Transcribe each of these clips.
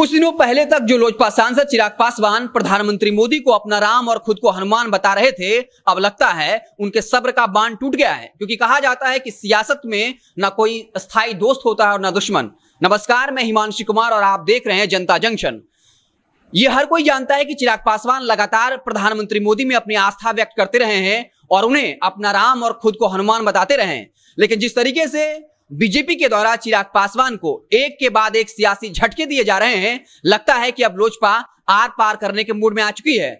कुछ दिनों पहले तक जो लोजपा सांसद चिराग पासवान प्रधानमंत्री मोदी को अपना राम और खुद को हनुमान बता रहे थे अब लगता है उनके सब्र का बांध टूट गया है क्योंकि कहा जाता है कि सियासत में ना कोई स्थायी दोस्त होता है और ना दुश्मन नमस्कार मैं हिमांशु कुमार और आप देख रहे हैं जनता जंक्शन ये हर कोई जानता है कि चिराग पासवान लगातार प्रधानमंत्री मोदी में अपनी आस्था व्यक्त करते रहे हैं और उन्हें अपना राम और खुद को हनुमान बताते रहे लेकिन जिस तरीके से बीजेपी के द्वारा चिराग पासवान को एक के बाद एक सियासी झटके दिए जा रहे हैं लगता है कि अब लोजपा आर पार करने के मूड में आ चुकी है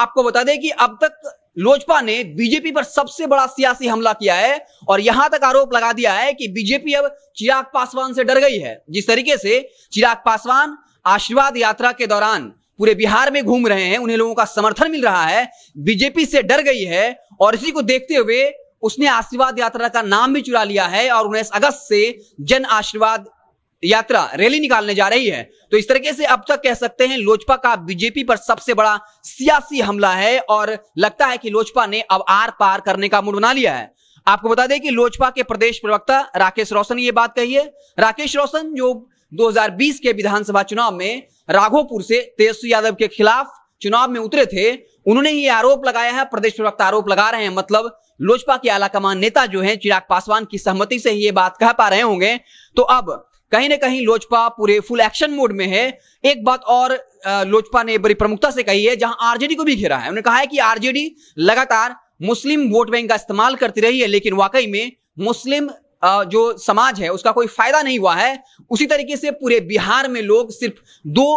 आपको बता दें कि अब तक लोजपा ने बीजेपी पर सबसे बड़ा सियासी हमला किया है और यहां तक आरोप लगा दिया है कि बीजेपी अब चिराग पासवान से डर गई है जिस तरीके से चिराग पासवान आशीर्वाद यात्रा के दौरान पूरे बिहार में घूम रहे हैं उन्हें लोगों का समर्थन मिल रहा है बीजेपी से डर गई है और इसी को देखते हुए उसने आशीर्वाद यात्रा का नाम भी चुरा लिया है और उन्नीस अगस्त से जन आशीर्वाद यात्रा रैली निकालने जा रही है तो इस तरीके से अब तक कह सकते हैं लोजपा का बीजेपी पर सबसे बड़ा सियासी हमला है और लगता है कि लोजपा ने अब आर पार करने का मूड बना लिया है आपको बता दें कि लोजपा के प्रदेश प्रवक्ता राकेश रोशन ये बात कही है राकेश रोशन जो 2020 के विधानसभा चुनाव में राघोपुर से तेजस्वी यादव के खिलाफ चुनाव में उतरे थे उन्होंने ही आरोप लगाया है प्रदेश प्रवक्ता आरोप लगा रहे हैं मतलब लोजपा के आलाकमान नेता जो हैं चिराग पासवान की सहमति से ही ये बात कह पा रहे होंगे तो अब कहीं ना कहीं लोजपा पूरे फुल एक्शन मोड में है एक बात और लोजपा ने बड़ी प्रमुखता से कही है जहां आरजेडी को भी घेरा है उन्होंने कहा है कि आरजेडी लगातार मुस्लिम वोट बैंक का इस्तेमाल करती रही है लेकिन वाकई में मुस्लिम जो समाज है उसका कोई फायदा नहीं हुआ है उसी तरीके से पूरे बिहार में लोग सिर्फ दो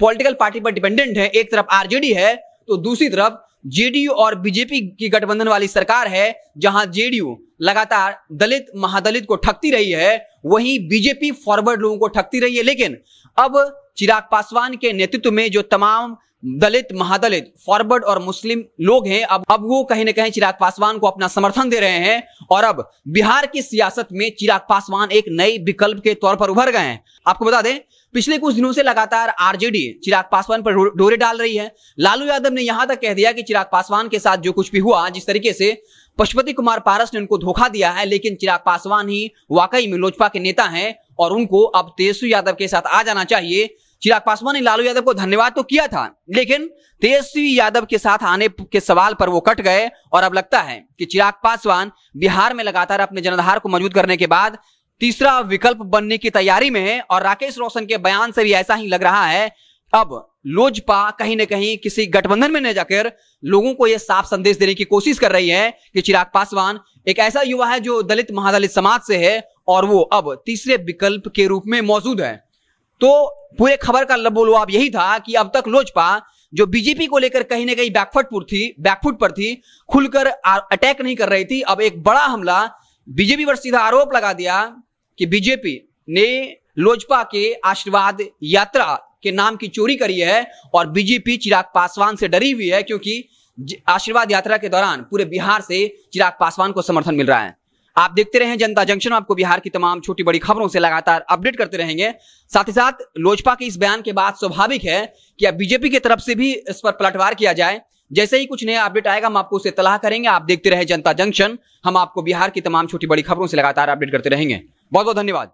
पॉलिटिकल पार्टी पर डिपेंडेंट है एक तरफ आरजेडी है तो दूसरी तरफ जेडीयू और बीजेपी की गठबंधन वाली सरकार है जहां जेडीयू लगातार दलित महादलित को ठगती रही है वहीं बीजेपी फॉरवर्ड लोगों को ठगती रही है लेकिन अब चिराग पासवान के नेतृत्व में जो तमाम दलित महादलित फॉरवर्ड और मुस्लिम लोग हैं अब अब वो कहीं ना कहीं चिराग पासवान को अपना समर्थन दे रहे हैं और अब बिहार की सियासत में चिराग पासवान एक नए विकल्प के तौर पर उभर गए हैं आपको बता दें पिछले कुछ दिनों से लगातार आरजेडी चिराग पासवान पर डोरे डाल रही है लालू यादव ने यहां तक कह दिया कि चिराग पासवान के साथ जो कुछ भी हुआ जिस तरीके से पशुपति कुमार पारस ने उनको धोखा दिया है लेकिन चिराग पासवान ही वाकई में लोजपा के नेता हैं और उनको अब तेजस्वी यादव के साथ आ जाना चाहिए चिराग पासवान ने लालू यादव को धन्यवाद तो किया था लेकिन तेजस्वी यादव के साथ आने के सवाल पर वो कट गए और अब लगता है कि चिराग पासवान बिहार में लगातार अपने जनाधार को मजबूत करने के बाद तीसरा विकल्प बनने की तैयारी में है और राकेश रोशन के बयान से भी ऐसा ही लग रहा है अब लोजपा कहीं ना कहीं किसी गठबंधन में न जाकर लोगों को यह साफ संदेश देने की कोशिश कर रही है कि चिराग पासवान एक ऐसा युवा है जो दलित महादलित समाज से है और वो अब तीसरे विकल्प के रूप में मौजूद है तो पूरे खबर का बोलवा यही था कि अब तक लोजपा जो बीजेपी को लेकर कहीं ना कहीं पर थी बैकफुट पर थी खुलकर अटैक नहीं कर रही थी अब एक बड़ा हमला बीजेपी पर सीधा आरोप लगा दिया कि बीजेपी ने लोजपा के आशीर्वाद यात्रा के नाम की चोरी करी है और बीजेपी चिराग पासवान से डरी हुई है क्योंकि आशीर्वाद यात्रा के दौरान पूरे बिहार से चिराग पासवान को समर्थन मिल रहा है आप देखते रहे जनता जंक्शन आपको बिहार की तमाम छोटी बड़ी खबरों से लगातार अपडेट करते रहेंगे साथ ही साथ लोजपा के इस बयान के बाद स्वाभाविक है कि अब बीजेपी की तरफ से भी इस पर पलटवार किया जाए जैसे ही कुछ नया अपडेट आएगा हम आपको उसे तलाह करेंगे आप देखते रहे जनता जंक्शन हम आपको बिहार की तमाम छोटी बड़ी खबरों से लगातार अपडेट करते रहेंगे बहुत बहुत धन्यवाद